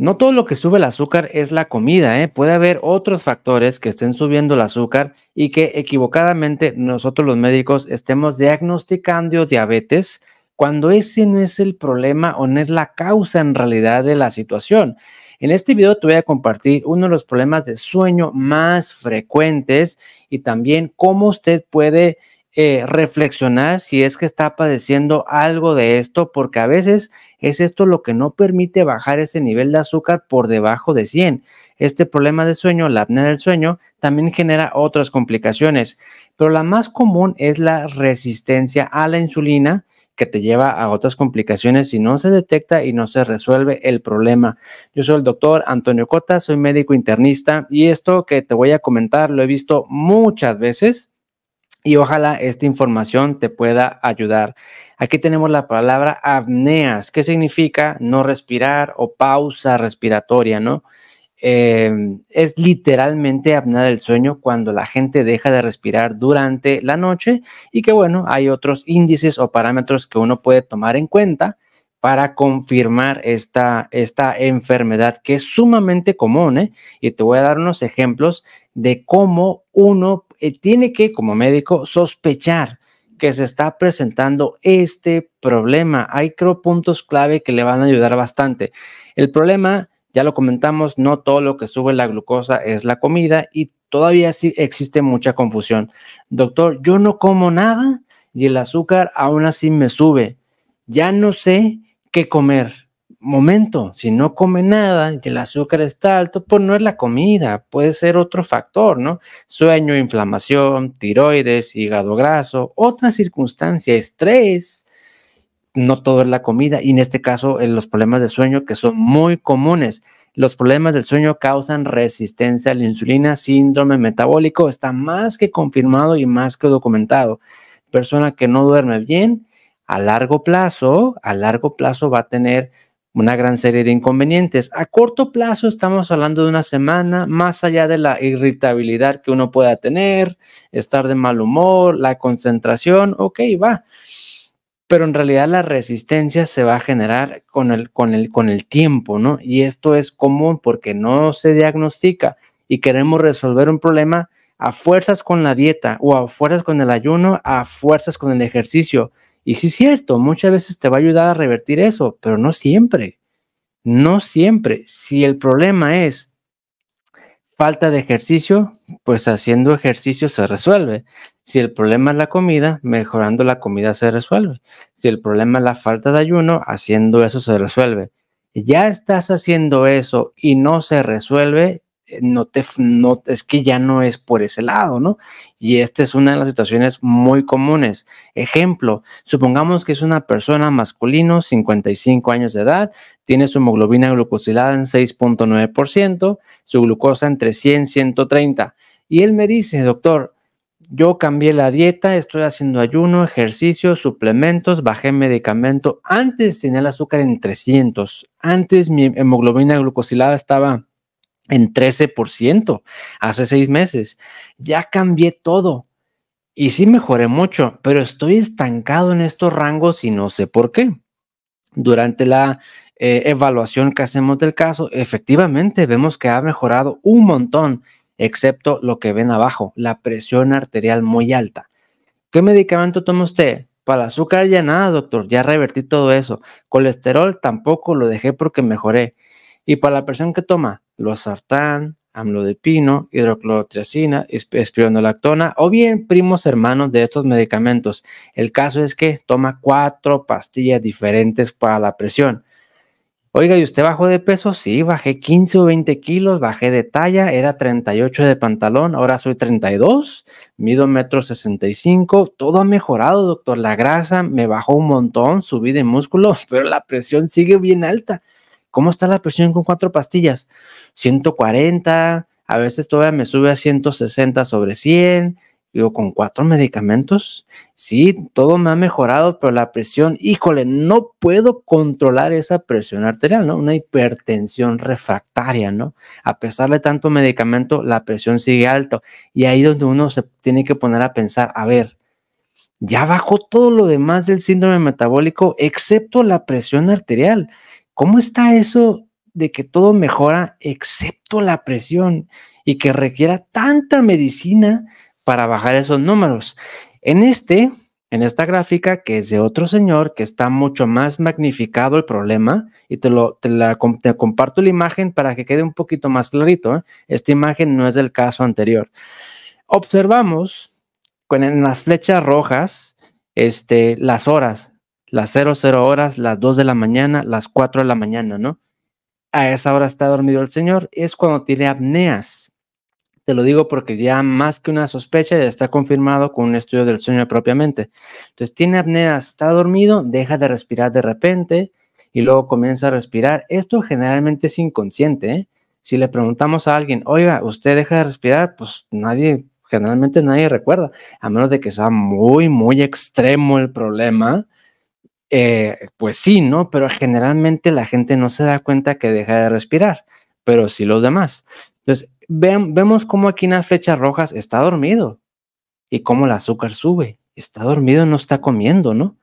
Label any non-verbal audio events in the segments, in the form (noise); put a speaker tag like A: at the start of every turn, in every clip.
A: No todo lo que sube el azúcar es la comida, ¿eh? puede haber otros factores que estén subiendo el azúcar y que equivocadamente nosotros los médicos estemos diagnosticando diabetes cuando ese no es el problema o no es la causa en realidad de la situación. En este video te voy a compartir uno de los problemas de sueño más frecuentes y también cómo usted puede eh, reflexionar si es que está padeciendo algo de esto, porque a veces es esto lo que no permite bajar ese nivel de azúcar por debajo de 100. Este problema de sueño, la apnea del sueño, también genera otras complicaciones, pero la más común es la resistencia a la insulina que te lleva a otras complicaciones si no se detecta y no se resuelve el problema. Yo soy el doctor Antonio Cota, soy médico internista y esto que te voy a comentar lo he visto muchas veces y ojalá esta información te pueda ayudar. Aquí tenemos la palabra apneas, que significa no respirar o pausa respiratoria, ¿no? Em, es literalmente apnea del sueño cuando la gente deja de respirar durante la noche y que bueno, hay otros índices o parámetros que uno puede tomar en cuenta para confirmar esta, esta enfermedad que es sumamente común. ¿eh? Y te voy a dar unos ejemplos de cómo uno eh, tiene que, como médico, sospechar que se está presentando este problema. Hay, creo, puntos clave que le van a ayudar bastante. El problema, ya lo comentamos, no todo lo que sube la glucosa es la comida y todavía sí existe mucha confusión. Doctor, yo no como nada y el azúcar aún así me sube. Ya no sé qué comer momento, si no come nada y el azúcar está alto, pues no es la comida, puede ser otro factor, ¿no? Sueño, inflamación, tiroides, hígado graso, otra circunstancia, estrés. No todo es la comida y en este caso en eh, los problemas de sueño que son muy comunes. Los problemas del sueño causan resistencia a la insulina, síndrome metabólico, está más que confirmado y más que documentado. Persona que no duerme bien, a largo plazo, a largo plazo va a tener una gran serie de inconvenientes. A corto plazo estamos hablando de una semana, más allá de la irritabilidad que uno pueda tener, estar de mal humor, la concentración, ok, va. Pero en realidad la resistencia se va a generar con el, con el, con el tiempo, ¿no? Y esto es común porque no se diagnostica y queremos resolver un problema a fuerzas con la dieta o a fuerzas con el ayuno, a fuerzas con el ejercicio, y sí es cierto, muchas veces te va a ayudar a revertir eso, pero no siempre. No siempre. Si el problema es falta de ejercicio, pues haciendo ejercicio se resuelve. Si el problema es la comida, mejorando la comida se resuelve. Si el problema es la falta de ayuno, haciendo eso se resuelve. Ya estás haciendo eso y no se resuelve, eh, no te, es que ya no es por ese lado, ¿no? Y esta es una de las situaciones muy comunes. Ejemplo, supongamos que es una persona masculino, 55 años de edad, tiene su hemoglobina glucosilada en 6.9%, su glucosa entre 100 y 130. Y él me dice, doctor, yo cambié la dieta, estoy haciendo ayuno, ejercicio, suplementos, bajé medicamento. Antes tenía el azúcar en 300, antes mi hemoglobina glucosilada estaba en 13% hace seis meses. Ya cambié todo y sí mejoré mucho, pero estoy estancado en estos rangos y no sé por qué. Durante la eh, evaluación que hacemos del caso, efectivamente vemos que ha mejorado un montón, excepto lo que ven abajo, la presión arterial muy alta. ¿Qué medicamento toma usted? Para el azúcar ya nada, doctor, ya revertí todo eso. Colesterol tampoco lo dejé porque mejoré. ¿Y para la presión que toma? losartán, amlo de pino, espironolactona o bien primos hermanos de estos medicamentos. El caso es que toma cuatro pastillas diferentes para la presión. Oiga, ¿y usted bajó de peso? Sí, bajé 15 o 20 kilos, bajé de talla, era 38 de pantalón, ahora soy 32, mido 1,65 65, todo ha mejorado, doctor. La grasa me bajó un montón, subí de músculo, (laughs) pero la presión sigue bien alta. ¿Cómo está la presión con cuatro pastillas? 140, a veces todavía me sube a 160 sobre 100. Digo, con cuatro medicamentos, sí, todo me ha mejorado, pero la presión, híjole, no puedo controlar esa presión arterial, ¿no? Una hipertensión refractaria, ¿no? A pesar de tanto medicamento, la presión sigue alta. Y ahí donde uno se tiene que poner a pensar, a ver, ya bajó todo lo demás del síndrome metabólico, excepto la presión arterial. ¿Cómo está eso de que todo mejora excepto la presión y que requiera tanta medicina para bajar esos números? En este, en esta gráfica que es de otro señor que está mucho más magnificado el problema y te lo la, comparto la imagen para que quede un poquito más clarito. ¿eh? Esta imagen no es del caso anterior. Observamos con en las flechas rojas este, las horas, las 00 horas, las 2 de la mañana, las 4 de la mañana, ¿no? A esa hora está dormido el Señor, es cuando tiene apneas. Te lo digo porque ya más que una sospecha ya está confirmado con un estudio del sueño propiamente. Entonces tiene apneas, está dormido, deja de respirar de repente y luego comienza a respirar. Esto generalmente es inconsciente. ¿eh? Si le preguntamos a alguien, oiga, ¿usted deja de respirar? Pues nadie, generalmente nadie recuerda, a menos de que sea muy, muy extremo el problema eh, pues sí, ¿no? Pero generalmente la gente no se da cuenta que deja de respirar, pero sí los demás. Entonces, vemos cómo aquí en las flechas rojas está dormido y cómo el azúcar sube. Está dormido, no está comiendo, ¿no?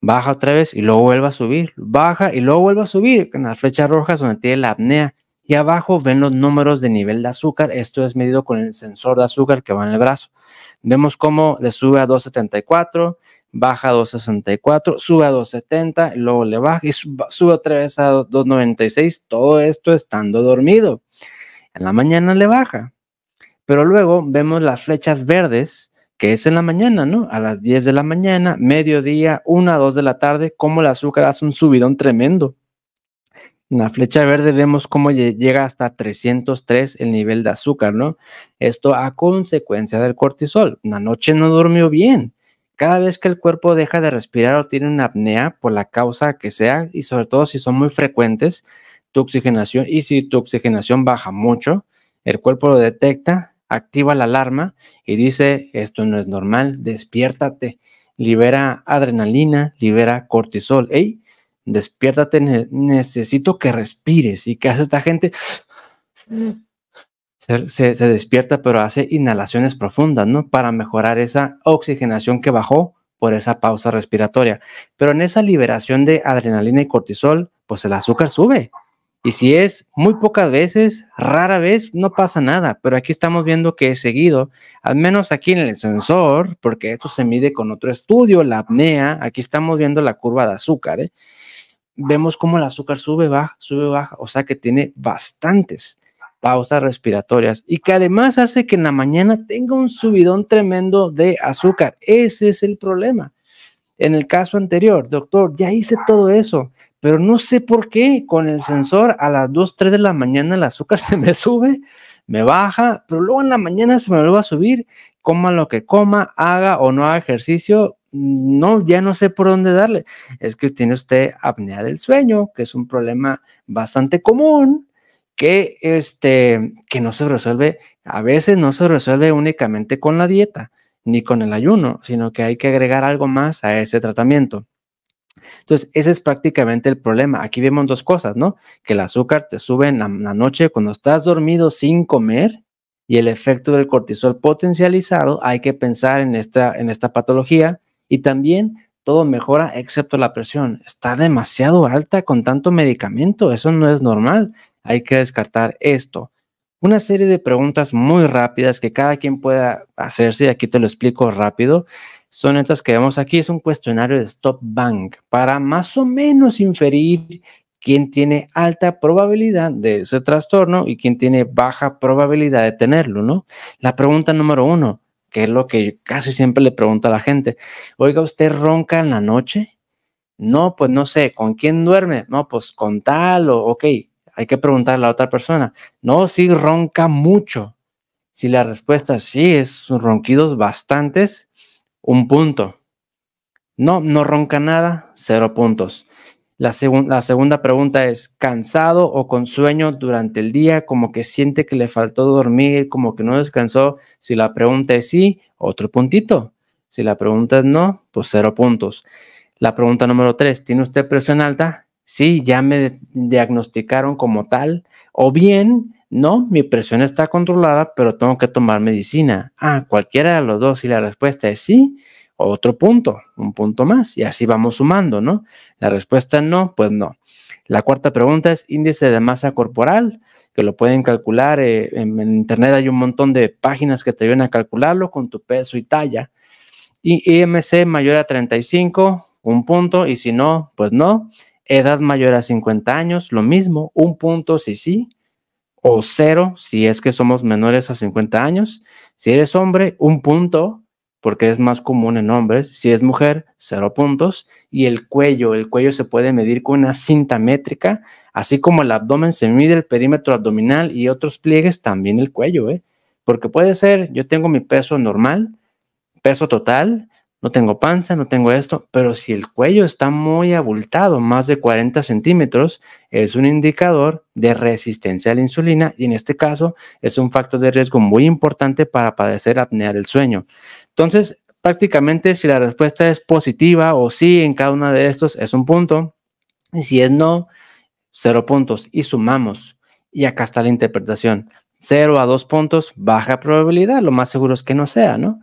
A: Baja otra vez y luego vuelve a subir, baja y luego vuelve a subir en las flechas rojas donde tiene la apnea. Y abajo ven los números de nivel de azúcar. Esto es medido con el sensor de azúcar que va en el brazo. Vemos cómo le sube a 274 baja a 264, sube a 270, luego le baja y sube otra vez a 296, todo esto estando dormido. En la mañana le baja, pero luego vemos las flechas verdes, que es en la mañana, ¿no? A las 10 de la mañana, mediodía, 1 a 2 de la tarde, como el azúcar hace un subidón tremendo. En la flecha verde vemos cómo llega hasta 303 el nivel de azúcar, ¿no? Esto a consecuencia del cortisol. La noche no durmió bien cada vez que el cuerpo deja de respirar o tiene una apnea, por la causa que sea, y sobre todo si son muy frecuentes, tu oxigenación, y si tu oxigenación baja mucho, el cuerpo lo detecta, activa la alarma y dice, esto no es normal, despiértate, libera adrenalina, libera cortisol, hey, despiértate, necesito que respires. ¿Y qué hace esta gente? Mm se, despierta, pero hace inhalaciones profundas, ¿no? Para mejorar esa oxigenación que bajó por esa pausa respiratoria. Pero en esa liberación de adrenalina y cortisol, pues el azúcar sube. Y si es muy pocas veces, rara vez, no pasa nada. Pero aquí estamos viendo que es seguido, al menos aquí en el sensor, porque esto se mide con otro estudio, la apnea, aquí estamos viendo la curva de azúcar. ¿eh? Vemos cómo el azúcar sube, baja, sube, baja. O sea que tiene bastantes pausas respiratorias y que además hace que en la mañana tenga un subidón tremendo de azúcar. Ese es el problema. En el caso anterior, doctor, ya hice todo eso, pero no sé por qué con el sensor a las 2, 3 de la mañana el azúcar (laughs) se me sube, me baja, pero luego en la mañana se me vuelve a subir, coma lo que coma, haga o no haga ejercicio, no, ya no sé por dónde darle. Es que tiene usted apnea del sueño, que es un problema bastante común, que, este, que no se resuelve, a veces no se resuelve únicamente con la dieta ni con el ayuno, sino que hay que agregar algo más a ese tratamiento. Entonces, ese es prácticamente el problema. Aquí vemos dos cosas, ¿no? Que el azúcar te sube en la, noche cuando estás dormido sin comer y el efecto del cortisol potencializado, hay que pensar en esta, en esta patología y también todo mejora excepto la presión. Está demasiado alta con tanto medicamento, eso no es normal hay que descartar esto. Una serie de preguntas muy rápidas que cada quien pueda hacerse, y aquí te lo explico rápido, son estas que vemos aquí, es un cuestionario de Stop Bank para más o menos inferir quién tiene alta probabilidad de ese trastorno y quién tiene baja probabilidad de tenerlo, ¿no? La pregunta número uno, que es lo que casi siempre le pregunta a la gente, oiga, ¿usted ronca en la noche? No, pues no sé, ¿con quién duerme? No, pues con tal o, ok, hay que preguntarle a la otra persona, no, si sí, ronca mucho. Si la respuesta es sí, es ronquidos bastantes, un punto. No, no ronca nada, cero puntos. La, la, segunda pregunta es, ¿cansado o con sueño durante el día? Como que siente que le faltó dormir, como que no descansó. Si la pregunta es sí, otro puntito. Si la pregunta es no, pues cero puntos. La pregunta número tres, ¿tiene usted presión alta? sí, ya me diagnosticaron como tal, o bien, no, mi presión está controlada, pero tengo que tomar medicina. Ah, cualquiera de los dos, y la respuesta es sí, otro punto, un punto más, y así vamos sumando, ¿no? La respuesta no, pues no. La cuarta pregunta es índice de masa corporal, que lo pueden calcular. Eh, en, en, Internet hay un montón de páginas que te ayudan a calcularlo con tu peso y talla. Y IMC mayor a 35, un punto, y si no, pues no. Edad mayor a 50 años, lo mismo, un punto si sí o cero si es que somos menores a 50 años. Si eres hombre, un punto, porque es más común en hombres. Si es mujer, cero puntos. Y el cuello, el cuello se puede medir con una cinta métrica, así como el abdomen se mide el perímetro abdominal y otros pliegues, también el cuello, ¿eh? Porque puede ser, yo tengo mi peso normal, peso total, no tengo panza, no tengo esto, pero si el cuello está muy abultado, más de 40 centímetros, es un indicador de resistencia a la insulina y en este caso es un factor de riesgo muy importante para padecer apnea del sueño. Entonces, prácticamente si la respuesta es positiva o sí en cada una de estos, es un punto. Y si es no, cero puntos y sumamos. Y acá está la interpretación. Cero a dos puntos, baja probabilidad, lo más seguro es que no sea, ¿no?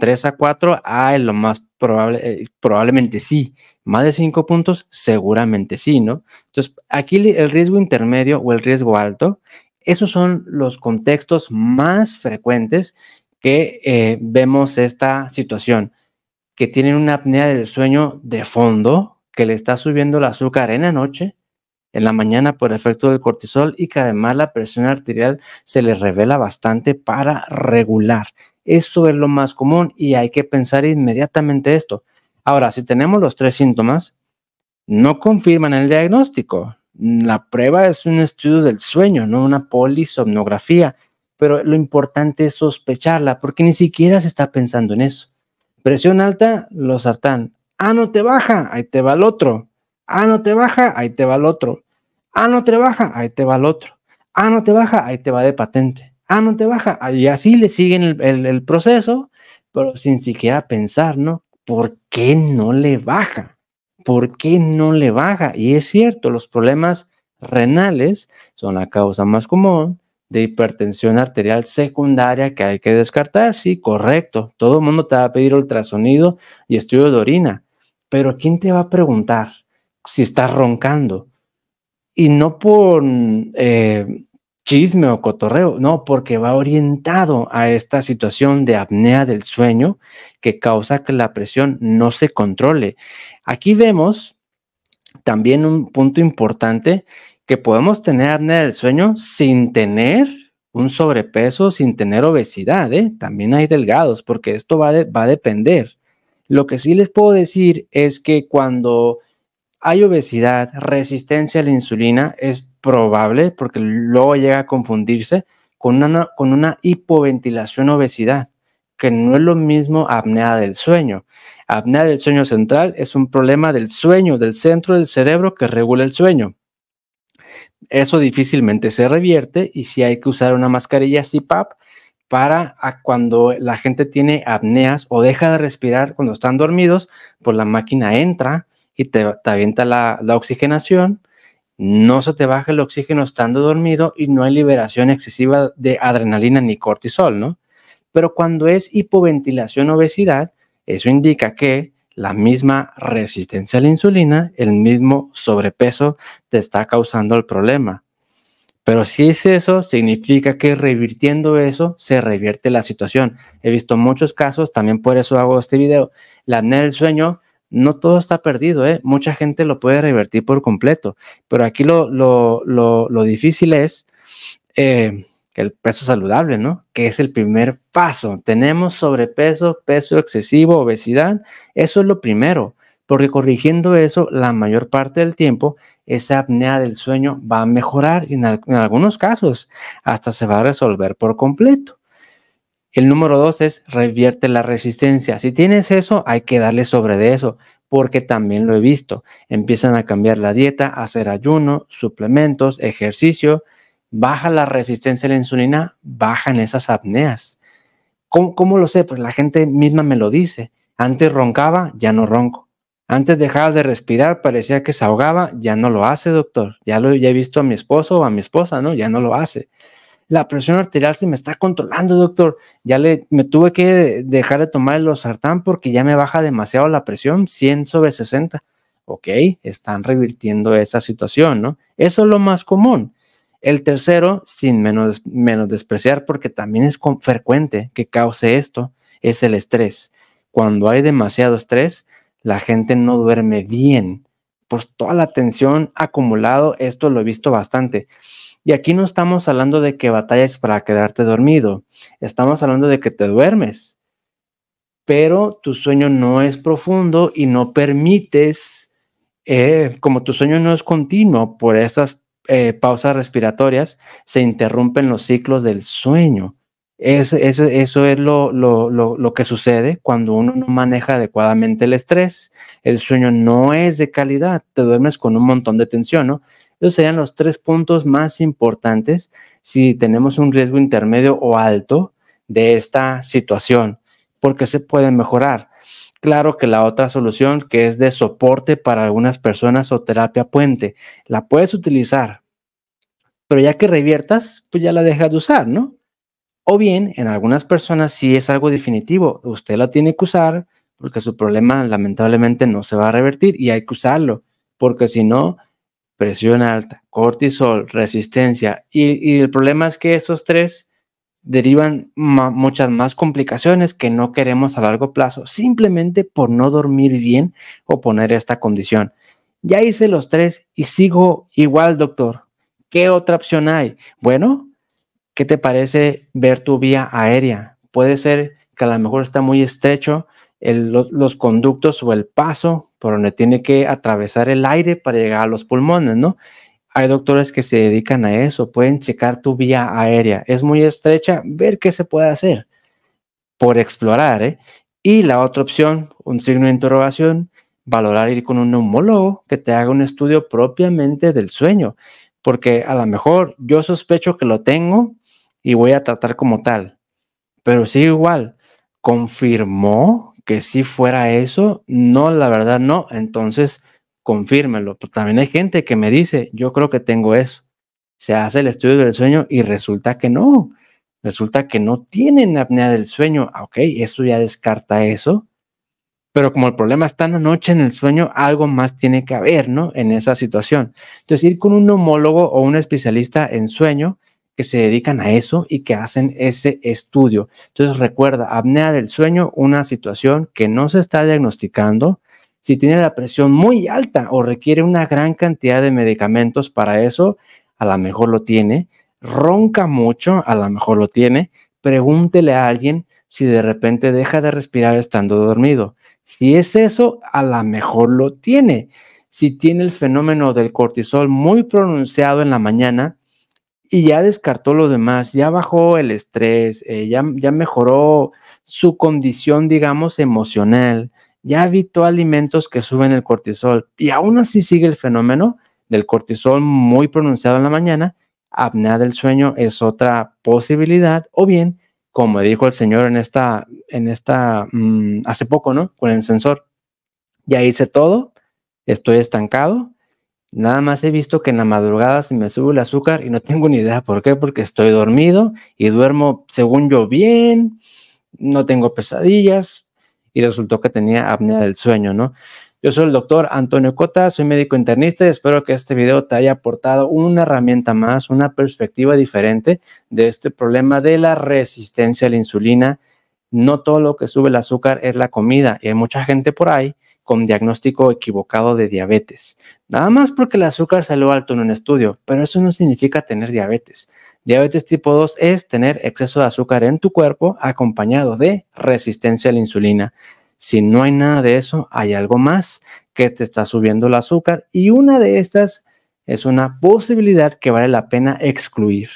A: 3 a 4, ah, lo más probable, eh, probablemente sí. Más de 5 puntos, seguramente sí, ¿no? Entonces, aquí el riesgo intermedio o el riesgo alto, esos son los contextos más frecuentes que eh, vemos esta situación, que tienen una apnea del sueño de fondo, que le está subiendo el azúcar en la noche, en la mañana por efecto del cortisol y que además la presión arterial se les revela bastante para regular. Eso es lo más común y hay que pensar inmediatamente esto. Ahora, si tenemos los tres síntomas, no confirman el diagnóstico. La prueba es un estudio del sueño, no una polisomnografía, pero lo importante es sospecharla porque ni siquiera se está pensando en eso. Presión alta, lo sartán. Ah, no te baja, ahí te va el otro Ah, no te baja, ahí te va el otro. Ah, no te baja, ahí te va el otro. Ah, no te baja, ahí te va de patente. Ah, no te baja. Y así le siguen el, proceso, pero sin siquiera pensar, ¿no? ¿Por qué no le baja? ¿Por qué no le baja? Y es cierto, los problemas renales son la causa más común de hipertensión arterial secundaria que hay que descartar. Sí, correcto. Todo el mundo te va a pedir ultrasonido y estudio de orina. Pero ¿quién te va a preguntar? si estás roncando. Y no por eh, chisme o cotorreo, no, porque va orientado a esta situación de apnea del sueño que causa que la presión no se controle. Aquí vemos también un punto importante que podemos tener apnea del sueño sin tener un sobrepeso, sin tener obesidad, ¿eh? también hay delgados, porque esto va, va a depender. Lo que sí les puedo decir es que cuando hay obesidad, resistencia a la insulina, es probable porque luego llega a confundirse con una, con una hipoventilación obesidad, que no es lo mismo apnea del sueño. Apnea del sueño central es un problema del sueño, del centro del cerebro que regula el sueño. Eso difícilmente se revierte y si hay que usar una mascarilla CPAP para cuando la gente tiene apneas o deja de respirar cuando están dormidos, pues la máquina entra y te, avienta la, oxigenación, no se te baja el oxígeno estando dormido y no hay liberación excesiva de adrenalina ni cortisol, ¿no? Pero cuando es hipoventilación obesidad, eso indica que la misma resistencia a la insulina, el mismo sobrepeso te está causando el problema. Pero si es eso, significa que revirtiendo eso, se revierte la situación. He visto muchos casos, también por eso hago este video. La apnea del sueño no todo está perdido, ¿eh? mucha gente lo puede revertir por completo, pero aquí lo, lo, difícil es eh, el peso saludable, ¿no? Que es el primer paso. Tenemos sobrepeso, peso excesivo, obesidad, eso es lo primero, porque corrigiendo eso, la mayor parte del tiempo, esa apnea del sueño va a mejorar y en algunos casos hasta se va a resolver por completo. El número dos es revierte la resistencia. Si tienes eso, hay que darle sobre de eso, porque también lo he visto. Empiezan a cambiar la dieta, hacer ayuno, suplementos, ejercicio, baja la resistencia a la insulina, bajan esas apneas. ¿Cómo, lo sé? Pues la gente misma me lo dice. Antes roncaba, ya no ronco. Antes dejaba de respirar, parecía que se ahogaba, ya no lo hace, doctor. Ya lo he visto a mi esposo o a mi esposa, ¿no? Ya no lo hace la presión arterial se me está controlando, doctor. Ya le, me tuve que dejar de tomar el losartán porque ya me baja demasiado la presión, 100 sobre 60. Ok, están revirtiendo esa situación, ¿no? Eso es lo más común. El tercero, sin menos, despreciar, porque también es frecuente que cause esto, es el estrés. Cuando hay demasiado estrés, la gente no duerme bien. Por toda la tensión acumulado, esto lo he visto bastante. Y aquí no estamos hablando de que batallas para quedarte dormido, estamos hablando de que te duermes, pero tu sueño no es profundo y no permites, eh, como tu sueño no es continuo por esas eh, pausas respiratorias, se interrumpen los ciclos del sueño. Eso, eso es lo, lo, lo que sucede cuando uno no maneja adecuadamente el estrés. El sueño no es de calidad, te duermes con un montón de tensión, ¿no? Esos serían los tres puntos más importantes si tenemos un riesgo intermedio o alto de esta situación, porque se pueden mejorar. Claro que la otra solución, que es de soporte para algunas personas o terapia puente, la puedes utilizar, pero ya que reviertas, pues ya la dejas de usar, ¿no? O bien, en algunas personas sí es algo definitivo, usted la tiene que usar porque su problema lamentablemente no se va a revertir y hay que usarlo, porque si no, presión alta, cortisol, resistencia. Y, el problema es que estos tres derivan muchas más complicaciones que no queremos a largo plazo, simplemente por no dormir bien o poner esta condición. Ya hice los tres y sigo igual, doctor. ¿Qué otra opción hay? Bueno, ¿qué te parece ver tu vía aérea? Puede ser que a lo mejor está muy estrecho los, conductos o el paso por donde tiene que atravesar el aire para llegar a los pulmones, ¿no? Hay doctores que se dedican a eso, pueden checar tu vía aérea. Es muy estrecha, ver qué se puede hacer por explorar, ¿eh? Y la otra opción, un signo de interrogación, valorar ir con un neumólogo que te haga un estudio propiamente del sueño, porque a lo mejor yo sospecho que lo tengo y voy a tratar como tal, pero sí igual, confirmó que si fuera eso, no, la verdad no, entonces confírmelo. también hay gente que me dice, yo creo que tengo eso. Se hace el estudio del sueño y resulta que no, resulta que no tienen apnea del sueño. Ah, ok, eso ya descarta eso. Pero como el problema está en la noche en el sueño, algo más tiene que haber, ¿no? En esa situación. Entonces, ir con un homólogo o un especialista en sueño que se dedican a eso y que hacen ese estudio. Entonces recuerda, apnea del sueño, una situación que no se está diagnosticando. Si tiene la presión muy alta o requiere una gran cantidad de medicamentos para eso, a lo mejor lo tiene. Ronca mucho, a lo mejor lo tiene. Pregúntele a alguien si de repente deja de respirar estando dormido. Si es eso, a lo mejor lo tiene. Si tiene el fenómeno del cortisol muy pronunciado en la mañana, y ya descartó lo demás, ya bajó el estrés, eh, ya, mejoró su condición, digamos, emocional, ya evitó alimentos que suben el cortisol y aún así sigue el fenómeno del cortisol muy pronunciado en la mañana, apnea del sueño es otra posibilidad o bien, como dijo el señor en esta, en esta, mm, hace poco, ¿no? Con el sensor, ya hice todo, estoy estancado, Nada más he visto que en la madrugada se me sube el azúcar y no tengo ni idea por qué, porque estoy dormido y duermo, según yo, bien, no tengo pesadillas y resultó que tenía apnea del sueño, ¿no? Yo soy el doctor Antonio Cota, soy médico internista y espero que este video te haya aportado una herramienta más, una perspectiva diferente de este problema de la resistencia a la insulina. No todo lo que sube el azúcar es la comida y hay mucha gente por ahí con diagnóstico equivocado de diabetes. Nada más porque el azúcar salió alto en un estudio, pero eso no significa tener diabetes. Diabetes tipo 2 es tener exceso de azúcar en tu cuerpo acompañado de resistencia a la insulina. Si no hay nada de eso, hay algo más que te está subiendo el azúcar y una de estas es una posibilidad que vale la pena excluir.